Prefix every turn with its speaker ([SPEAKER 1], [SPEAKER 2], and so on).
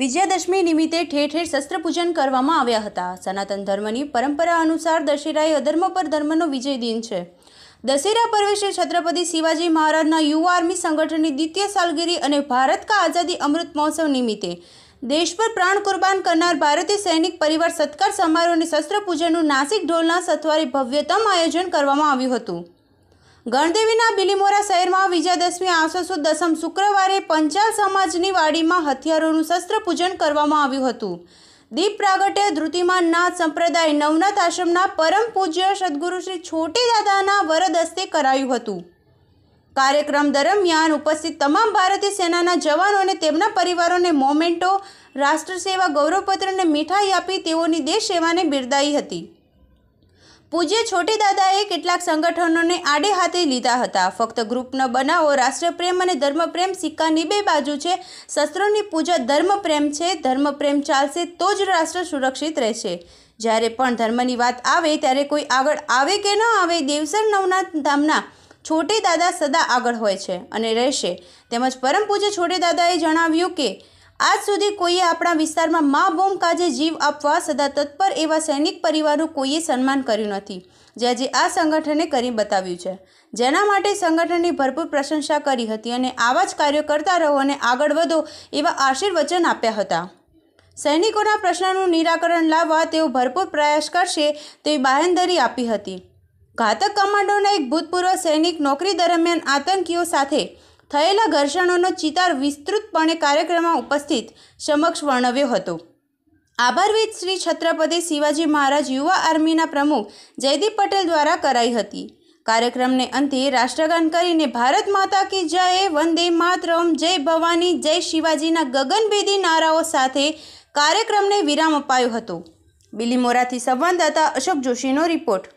[SPEAKER 1] વિજયાદશમી નિમિત્તે ઠેર ઠેર શસ્ત્રપૂજન કરવામાં આવ્યા હતા સનાતન ધર્મની પરંપરા અનુસાર દશેરા એ અધર્મ પર ધર્મનો વિજય દિન છે દશેરા પર્વે શ્રી છત્રપતિ શિવાજી મહારાજના યુવા આર્મી સંગઠનની દ્વિતીય સાલગીરી અને ભારત કા આઝાદી અમૃત મહોત્સવ નિમિત્તે દેશ પર પ્રાણ કુરબાન કરનાર ભારતીય સૈનિક પરિવાર સત્કાર સમારોહ અને શસ્ત્ર નાસિક ઢોલના સથવારે ભવ્યતમ આયોજન કરવામાં આવ્યું હતું ગણદેવીના બિલીમોરા શહેરમાં વિજયાદશમી આસોસુ દસમ શુક્રવારે પંચાલ સમાજની વાડીમાં હથિયારોનું શસ્ત્ર પૂજન કરવામાં આવ્યું હતું દીપ પ્રાગટ્ય ધૃતિમાન નાથ સંપ્રદાય નવનાથ આશ્રમના પરમ પૂજ્ય સદગુરુ શ્રી છોટી દાદાના વરદ હસ્તે કરાયું હતું કાર્યક્રમ દરમિયાન ઉપસ્થિત તમામ ભારતીય સેનાના જવાનો અને તેમના પરિવારોને મોમેન્ટો રાષ્ટ્રસેવા ગૌરવપત્રને મીઠાઈ આપી તેઓની દેશ સેવાને બિરદાઈ હતી પૂજ્ય છોટે દાદાએ કેટલાક સંગઠનોને આડે હાથે લીધા હતા ફક્ત ગ્રુપનો બનાવો રાષ્ટ્રપ્રેમ અને ધર્મપ્રેમ સિક્કાની બે બાજુ છે શસ્ત્રોની પૂજા ધર્મપ્રેમ છે ધર્મપ્રેમ ચાલશે તો જ રાષ્ટ્ર સુરક્ષિત રહેશે જ્યારે પણ ધર્મની વાત આવે ત્યારે કોઈ આગળ આવે કે ન આવે દેવસર નવનાથ ધામના છોટે દાદા સદા આગળ હોય છે અને રહેશે તેમજ પરમ પૂજ્ય છોટે દાદાએ જણાવ્યું કે આજ સુધી કોઈએ આપણા વિસ્તારમાં મા બોમ્બ કાજે જીવ આપવા સદા તત્પર એવા સૈનિક પરિવારનું કોઈએ સન્માન કર્યું નથી જે આજે આ સંગઠને કરી બતાવ્યું છે જેના માટે સંગઠનની ભરપૂર પ્રશંસા કરી હતી અને આવા જ કાર્યો કરતા રહો અને આગળ વધો એવા આશીર્વચન આપ્યા હતા સૈનિકોના પ્રશ્નનું નિરાકરણ લાવવા તેઓ ભરપૂર પ્રયાસ કરશે તેવી બાહેંધરી આપી હતી ઘાતક કમાન્ડોના એક ભૂતપૂર્વ સૈનિક નોકરી દરમિયાન આતંકીઓ સાથે થયેલા ઘર્ષણોનો ચિતાર વિસ્તૃતપણે કાર્યક્રમમાં ઉપસ્થિત સમક્ષ વર્ણવ્યો હતો આભારવીત શ્રી છત્રપતિ શિવાજી મહારાજ યુવા આર્મીના પ્રમુખ જયદીપ પટેલ દ્વારા કરાઈ હતી કાર્યક્રમને અંતે રાષ્ટ્રગાન કરીને ભારત માતા કી જય વંદે માતરમ જય ભવાની જય શિવાજીના ગગનભેદી નારાઓ સાથે કાર્યક્રમને વિરામ અપાયો હતો બિલીમોરાથી સંવાદદાતા અશોક જોશીનો રિપોર્ટ